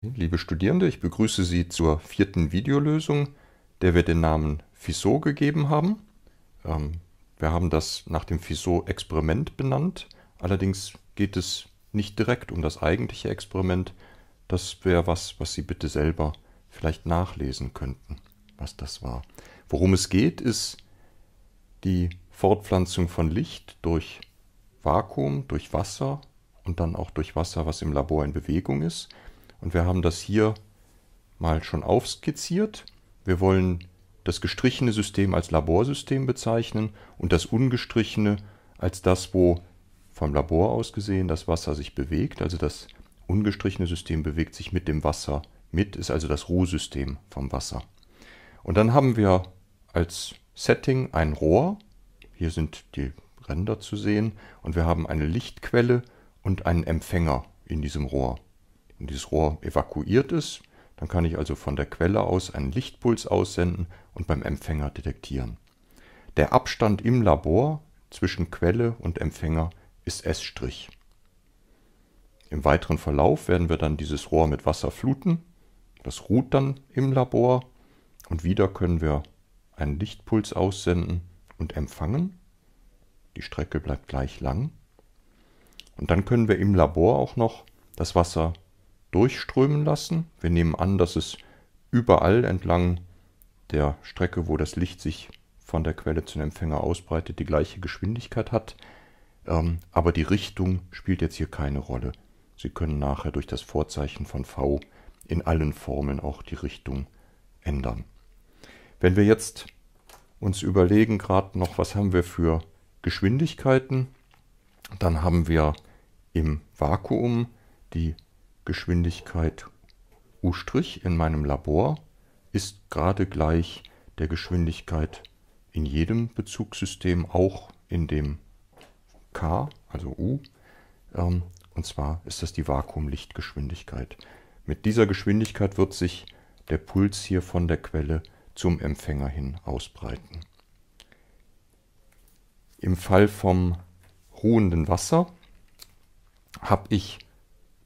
Liebe Studierende, ich begrüße Sie zur vierten Videolösung, der wir den Namen FISO gegeben haben. Ähm, wir haben das nach dem FISO-Experiment benannt. Allerdings geht es nicht direkt um das eigentliche Experiment. Das wäre was, was Sie bitte selber vielleicht nachlesen könnten, was das war. Worum es geht, ist die Fortpflanzung von Licht durch Vakuum, durch Wasser und dann auch durch Wasser, was im Labor in Bewegung ist. Und wir haben das hier mal schon aufskizziert. Wir wollen das gestrichene System als Laborsystem bezeichnen und das ungestrichene als das, wo vom Labor aus gesehen das Wasser sich bewegt. Also das ungestrichene System bewegt sich mit dem Wasser mit, ist also das Ruhsystem vom Wasser. Und dann haben wir als Setting ein Rohr. Hier sind die Ränder zu sehen. Und wir haben eine Lichtquelle und einen Empfänger in diesem Rohr dieses Rohr evakuiert ist, dann kann ich also von der Quelle aus einen Lichtpuls aussenden und beim Empfänger detektieren. Der Abstand im Labor zwischen Quelle und Empfänger ist S'. Im weiteren Verlauf werden wir dann dieses Rohr mit Wasser fluten. Das ruht dann im Labor und wieder können wir einen Lichtpuls aussenden und empfangen. Die Strecke bleibt gleich lang. Und dann können wir im Labor auch noch das Wasser durchströmen lassen. Wir nehmen an, dass es überall entlang der Strecke, wo das Licht sich von der Quelle zum Empfänger ausbreitet, die gleiche Geschwindigkeit hat. Ähm, aber die Richtung spielt jetzt hier keine Rolle. Sie können nachher durch das Vorzeichen von V in allen Formeln auch die Richtung ändern. Wenn wir jetzt uns überlegen, gerade noch, was haben wir für Geschwindigkeiten, dann haben wir im Vakuum die Geschwindigkeit u' in meinem Labor ist gerade gleich der Geschwindigkeit in jedem Bezugssystem, auch in dem k, also u. Ähm, und zwar ist das die Vakuumlichtgeschwindigkeit. Mit dieser Geschwindigkeit wird sich der Puls hier von der Quelle zum Empfänger hin ausbreiten. Im Fall vom ruhenden Wasser habe ich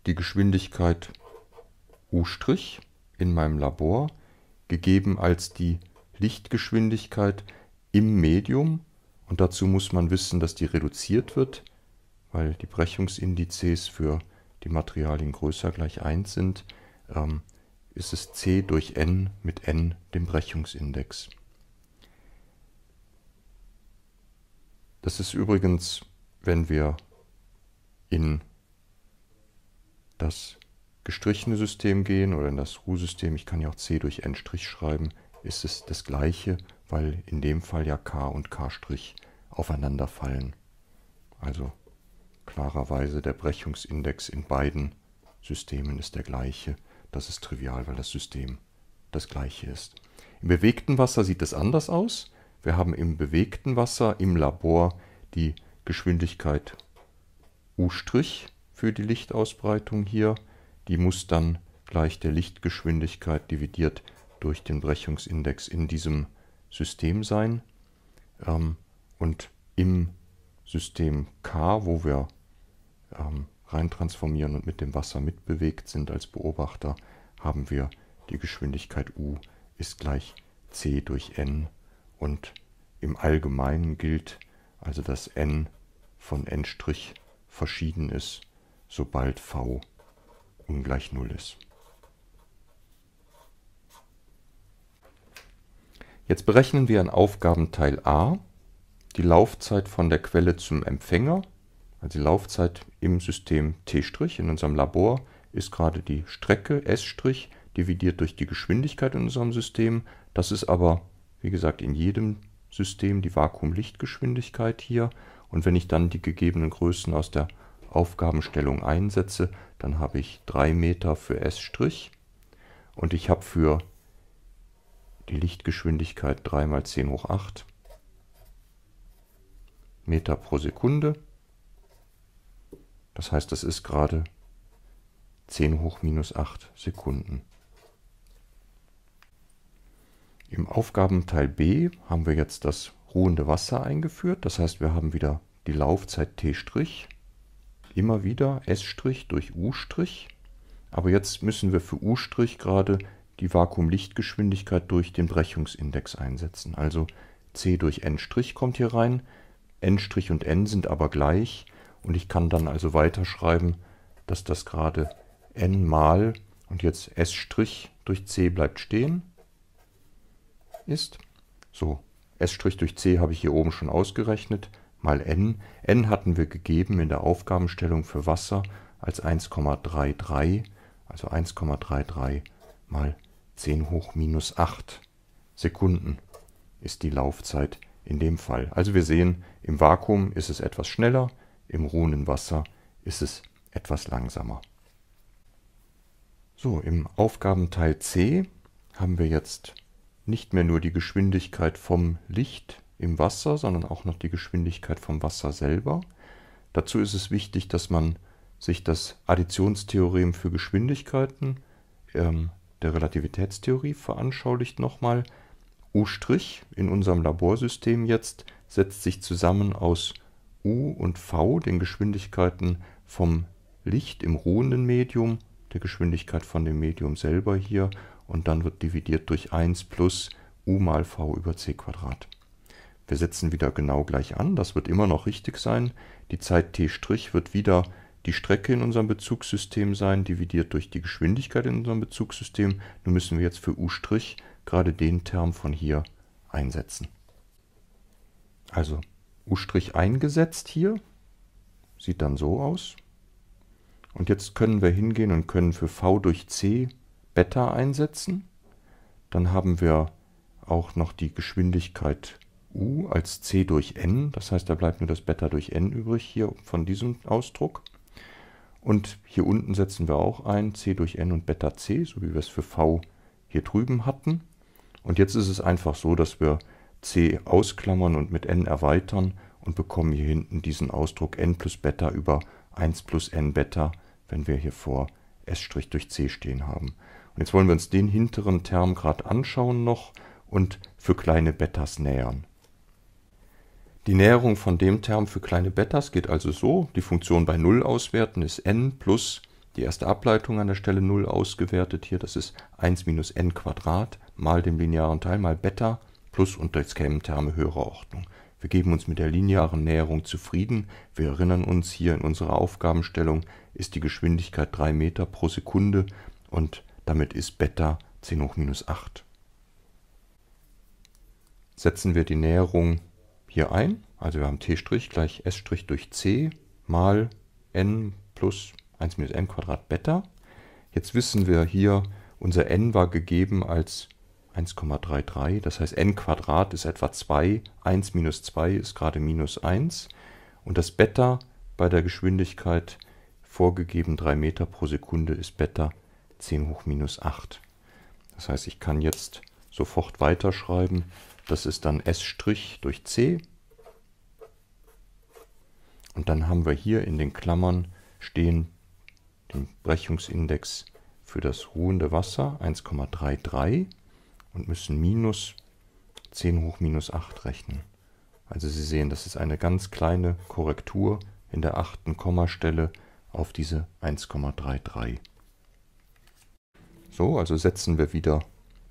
die Geschwindigkeit u' in meinem Labor, gegeben als die Lichtgeschwindigkeit im Medium. Und dazu muss man wissen, dass die reduziert wird, weil die Brechungsindizes für die Materialien größer gleich 1 sind, ähm, ist es c durch n mit n dem Brechungsindex. Das ist übrigens, wenn wir in das gestrichene System gehen oder in das Ru-System, ich kann ja auch C durch N' schreiben, ist es das gleiche, weil in dem Fall ja K und K' aufeinander fallen. Also klarerweise der Brechungsindex in beiden Systemen ist der gleiche. Das ist trivial, weil das System das gleiche ist. Im bewegten Wasser sieht es anders aus. Wir haben im bewegten Wasser im Labor die Geschwindigkeit U' für die Lichtausbreitung hier. Die muss dann gleich der Lichtgeschwindigkeit dividiert durch den Brechungsindex in diesem System sein. Ähm, und im System K, wo wir ähm, reintransformieren und mit dem Wasser mitbewegt sind als Beobachter, haben wir die Geschwindigkeit u ist gleich c durch n und im Allgemeinen gilt also, dass n von n' verschieden ist sobald v ungleich 0 ist. Jetzt berechnen wir in Aufgabenteil a die Laufzeit von der Quelle zum Empfänger. Also die Laufzeit im System t'. In unserem Labor ist gerade die Strecke s' dividiert durch die Geschwindigkeit in unserem System. Das ist aber, wie gesagt, in jedem System die Vakuumlichtgeschwindigkeit hier. Und wenn ich dann die gegebenen Größen aus der Aufgabenstellung einsetze, dann habe ich 3 Meter für S' und ich habe für die Lichtgeschwindigkeit 3 mal 10 hoch 8 Meter pro Sekunde. Das heißt, das ist gerade 10 hoch minus 8 Sekunden. Im Aufgabenteil B haben wir jetzt das ruhende Wasser eingeführt. Das heißt, wir haben wieder die Laufzeit t' immer wieder S' durch U'. Aber jetzt müssen wir für U' gerade die Vakuumlichtgeschwindigkeit durch den Brechungsindex einsetzen. Also C durch N' kommt hier rein, N' und N sind aber gleich und ich kann dann also weiterschreiben, dass das gerade N mal und jetzt S' durch C bleibt stehen ist. So, S' durch C habe ich hier oben schon ausgerechnet mal n. n hatten wir gegeben in der Aufgabenstellung für Wasser als 1,33, also 1,33 mal 10 hoch minus 8 Sekunden ist die Laufzeit in dem Fall. Also wir sehen, im Vakuum ist es etwas schneller, im ruhenden Wasser ist es etwas langsamer. So, im Aufgabenteil C haben wir jetzt nicht mehr nur die Geschwindigkeit vom Licht im Wasser, sondern auch noch die Geschwindigkeit vom Wasser selber. Dazu ist es wichtig, dass man sich das Additionstheorem für Geschwindigkeiten ähm, der Relativitätstheorie veranschaulicht nochmal. U' in unserem Laborsystem jetzt setzt sich zusammen aus U und V, den Geschwindigkeiten vom Licht im ruhenden Medium, der Geschwindigkeit von dem Medium selber hier und dann wird dividiert durch 1 plus U mal V über C Quadrat. Wir setzen wieder genau gleich an, das wird immer noch richtig sein. Die Zeit t' wird wieder die Strecke in unserem Bezugssystem sein, dividiert durch die Geschwindigkeit in unserem Bezugssystem. Nun müssen wir jetzt für u' gerade den Term von hier einsetzen. Also u' eingesetzt hier, sieht dann so aus. Und jetzt können wir hingehen und können für v durch c Beta einsetzen. Dann haben wir auch noch die Geschwindigkeit U als C durch N. Das heißt, da bleibt nur das Beta durch N übrig hier von diesem Ausdruck. Und hier unten setzen wir auch ein C durch N und Beta C, so wie wir es für V hier drüben hatten. Und jetzt ist es einfach so, dass wir C ausklammern und mit N erweitern und bekommen hier hinten diesen Ausdruck N plus Beta über 1 plus N Beta, wenn wir hier vor S' durch C stehen haben. Und jetzt wollen wir uns den hinteren Term gerade anschauen noch und für kleine Betas nähern. Die Näherung von dem Term für kleine Betas geht also so, die Funktion bei 0 auswerten ist n plus die erste Ableitung an der Stelle 0 ausgewertet hier, das ist 1 minus n Quadrat mal dem linearen Teil mal Beta plus und jetzt kämen Terme höherer Ordnung. Wir geben uns mit der linearen Näherung zufrieden. Wir erinnern uns, hier in unserer Aufgabenstellung ist die Geschwindigkeit 3 Meter pro Sekunde und damit ist Beta 10 hoch minus 8. Setzen wir die Näherung hier ein. Also wir haben t' gleich s' durch c mal n plus 1 minus m Quadrat Beta. Jetzt wissen wir hier, unser n war gegeben als 1,33. Das heißt, n Quadrat ist etwa 2. 1 minus 2 ist gerade minus 1. Und das Beta bei der Geschwindigkeit vorgegeben 3 Meter pro Sekunde ist Beta 10 hoch minus 8. Das heißt, ich kann jetzt sofort weiterschreiben. Das ist dann S' durch C. Und dann haben wir hier in den Klammern stehen den Brechungsindex für das ruhende Wasser 1,33 und müssen minus 10 hoch minus 8 rechnen. Also Sie sehen, das ist eine ganz kleine Korrektur in der achten Kommastelle auf diese 1,33. So, also setzen wir wieder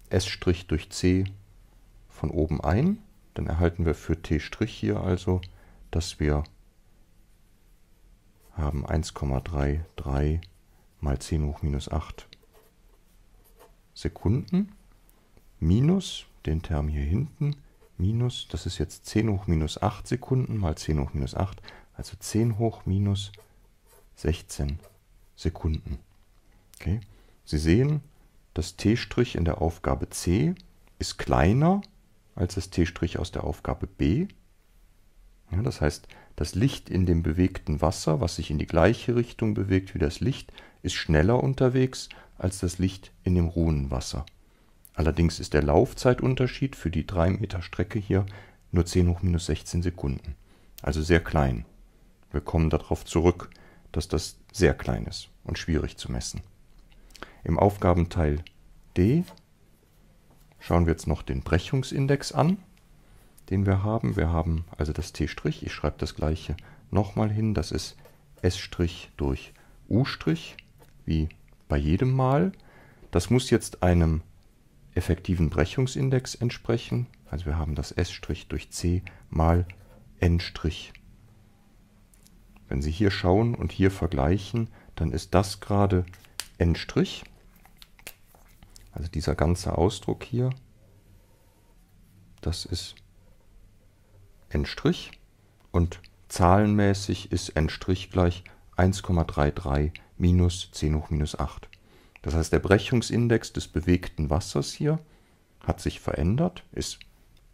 S' durch C von oben ein. Dann erhalten wir für t' hier also, dass wir haben 1,33 mal 10 hoch minus 8 Sekunden minus den Term hier hinten minus, das ist jetzt 10 hoch minus 8 Sekunden mal 10 hoch minus 8, also 10 hoch minus 16 Sekunden. Okay? Sie sehen, das t' in der Aufgabe c ist kleiner als das T' aus der Aufgabe B. Ja, das heißt, das Licht in dem bewegten Wasser, was sich in die gleiche Richtung bewegt wie das Licht, ist schneller unterwegs als das Licht in dem ruhenden Wasser. Allerdings ist der Laufzeitunterschied für die 3 Meter Strecke hier nur 10 hoch minus 16 Sekunden, also sehr klein. Wir kommen darauf zurück, dass das sehr klein ist und schwierig zu messen. Im Aufgabenteil D Schauen wir jetzt noch den Brechungsindex an, den wir haben. Wir haben also das t', ich schreibe das gleiche nochmal hin, das ist s' durch u', wie bei jedem Mal. Das muss jetzt einem effektiven Brechungsindex entsprechen. Also wir haben das s' durch c mal n'. Wenn Sie hier schauen und hier vergleichen, dann ist das gerade n'. Also dieser ganze Ausdruck hier, das ist n' und zahlenmäßig ist n' gleich 1,33 minus 10 hoch minus 8. Das heißt, der Brechungsindex des bewegten Wassers hier hat sich verändert, ist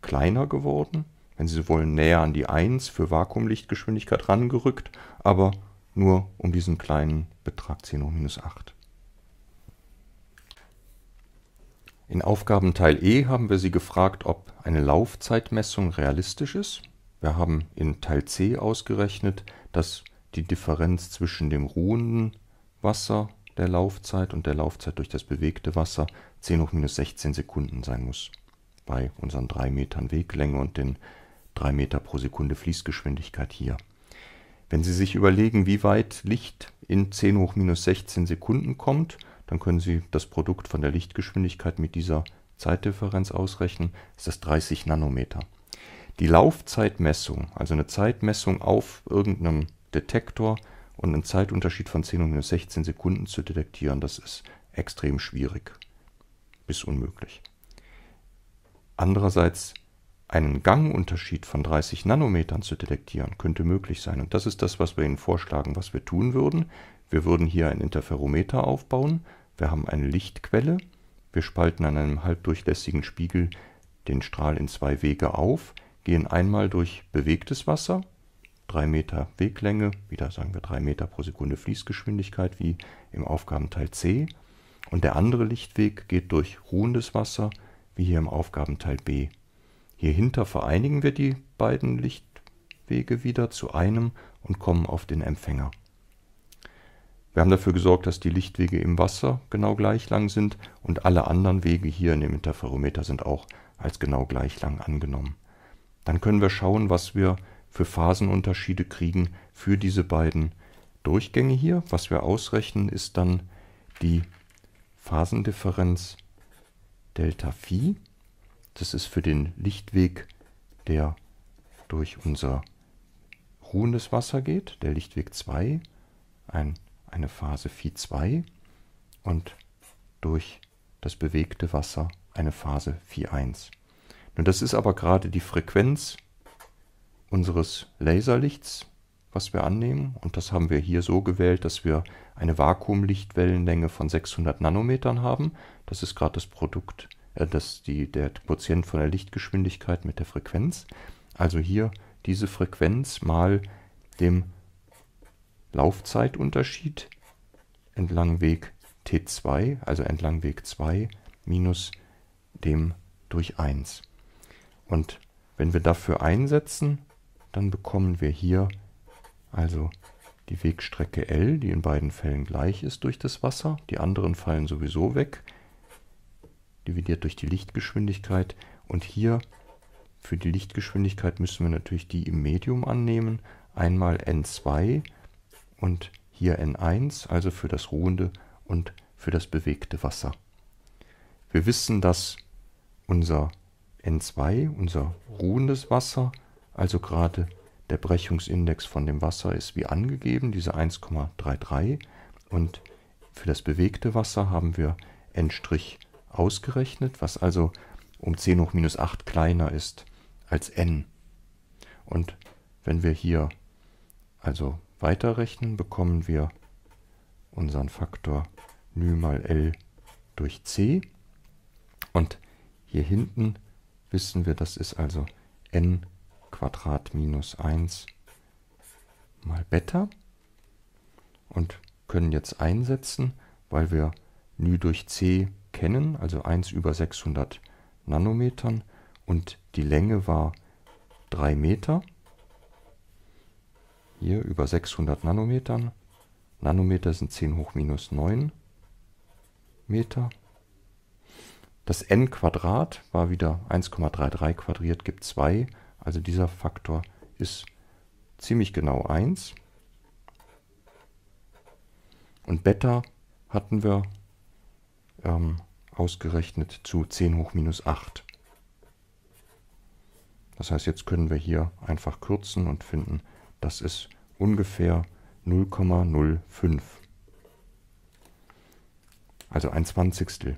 kleiner geworden, wenn Sie so wollen, näher an die 1 für Vakuumlichtgeschwindigkeit rangerückt, aber nur um diesen kleinen Betrag 10 hoch minus 8. In Aufgabenteil E haben wir Sie gefragt, ob eine Laufzeitmessung realistisch ist. Wir haben in Teil C ausgerechnet, dass die Differenz zwischen dem ruhenden Wasser der Laufzeit und der Laufzeit durch das bewegte Wasser 10 hoch minus 16 Sekunden sein muss. Bei unseren 3 Metern Weglänge und den 3 Meter pro Sekunde Fließgeschwindigkeit hier. Wenn Sie sich überlegen, wie weit Licht in 10 hoch minus 16 Sekunden kommt, dann können Sie das Produkt von der Lichtgeschwindigkeit mit dieser Zeitdifferenz ausrechnen, ist das 30 Nanometer. Die Laufzeitmessung, also eine Zeitmessung auf irgendeinem Detektor und einen Zeitunterschied von 10 und minus 16 Sekunden zu detektieren, das ist extrem schwierig bis unmöglich. Andererseits einen Gangunterschied von 30 Nanometern zu detektieren, könnte möglich sein. Und das ist das, was wir Ihnen vorschlagen, was wir tun würden. Wir würden hier ein Interferometer aufbauen. Wir haben eine Lichtquelle. Wir spalten an einem halbdurchlässigen Spiegel den Strahl in zwei Wege auf, gehen einmal durch bewegtes Wasser, 3 Meter Weglänge, wieder sagen wir 3 Meter pro Sekunde Fließgeschwindigkeit, wie im Aufgabenteil C. Und der andere Lichtweg geht durch ruhendes Wasser, wie hier im Aufgabenteil B. Hier hinter vereinigen wir die beiden Lichtwege wieder zu einem und kommen auf den Empfänger. Wir haben dafür gesorgt, dass die Lichtwege im Wasser genau gleich lang sind und alle anderen Wege hier in dem Interferometer sind auch als genau gleich lang angenommen. Dann können wir schauen, was wir für Phasenunterschiede kriegen für diese beiden Durchgänge hier. Was wir ausrechnen, ist dann die Phasendifferenz Delta Phi das ist für den Lichtweg, der durch unser ruhendes Wasser geht, der Lichtweg 2, ein, eine Phase Phi 2 und durch das bewegte Wasser eine Phase Phi 1. Nun, das ist aber gerade die Frequenz unseres Laserlichts, was wir annehmen. Und das haben wir hier so gewählt, dass wir eine Vakuumlichtwellenlänge von 600 Nanometern haben. Das ist gerade das Produkt äh, das die, der Quotient von der Lichtgeschwindigkeit mit der Frequenz. Also hier diese Frequenz mal dem Laufzeitunterschied entlang Weg t2, also entlang Weg 2, minus dem durch 1. Und wenn wir dafür einsetzen, dann bekommen wir hier also die Wegstrecke L, die in beiden Fällen gleich ist durch das Wasser. Die anderen fallen sowieso weg dividiert durch die Lichtgeschwindigkeit. Und hier für die Lichtgeschwindigkeit müssen wir natürlich die im Medium annehmen. Einmal n2 und hier n1, also für das ruhende und für das bewegte Wasser. Wir wissen, dass unser n2, unser ruhendes Wasser, also gerade der Brechungsindex von dem Wasser ist wie angegeben, diese 1,33. Und für das bewegte Wasser haben wir n' ausgerechnet, was also um 10 hoch minus 8 kleiner ist als n. Und wenn wir hier also weiterrechnen, bekommen wir unseren Faktor μ mal L durch C. Und hier hinten wissen wir, das ist also n Quadrat minus 1 mal Beta. Und können jetzt einsetzen, weil wir ny durch C kennen, also 1 über 600 Nanometern und die Länge war 3 Meter. Hier über 600 Nanometern. Nanometer sind 10 hoch minus 9 Meter. Das n Quadrat war wieder 1,33 quadriert gibt 2, also dieser Faktor ist ziemlich genau 1. Und Beta hatten wir ähm, ausgerechnet zu 10 hoch minus 8. Das heißt, jetzt können wir hier einfach kürzen und finden, das ist ungefähr 0,05. Also ein Zwanzigstel.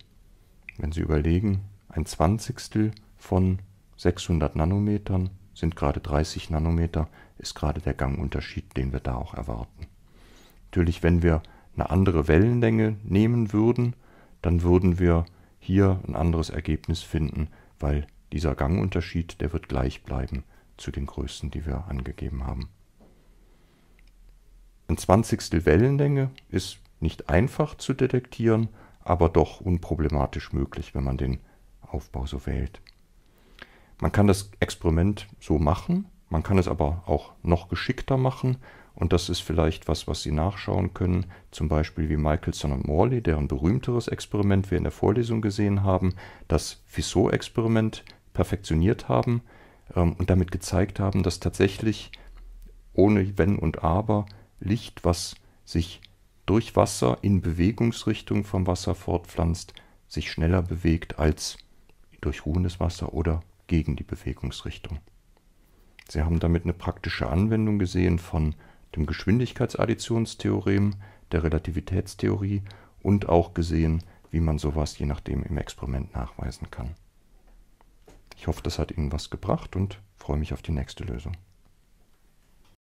Wenn Sie überlegen, ein Zwanzigstel von 600 Nanometern sind gerade 30 Nanometer, ist gerade der Gangunterschied, den wir da auch erwarten. Natürlich, wenn wir eine andere Wellenlänge nehmen würden, dann würden wir hier ein anderes Ergebnis finden, weil dieser Gangunterschied, der wird gleich bleiben zu den Größen, die wir angegeben haben. Ein Zwanzigstel Wellenlänge ist nicht einfach zu detektieren, aber doch unproblematisch möglich, wenn man den Aufbau so wählt. Man kann das Experiment so machen, man kann es aber auch noch geschickter machen, und das ist vielleicht was, was Sie nachschauen können, zum Beispiel wie Michelson und Morley, deren berühmteres Experiment wir in der Vorlesung gesehen haben, das Fissot-Experiment perfektioniert haben ähm, und damit gezeigt haben, dass tatsächlich ohne Wenn und Aber Licht, was sich durch Wasser in Bewegungsrichtung vom Wasser fortpflanzt, sich schneller bewegt als durch ruhendes Wasser oder gegen die Bewegungsrichtung. Sie haben damit eine praktische Anwendung gesehen von dem Geschwindigkeitsadditionstheorem, der Relativitätstheorie und auch gesehen, wie man sowas je nachdem im Experiment nachweisen kann. Ich hoffe, das hat Ihnen was gebracht und freue mich auf die nächste Lösung.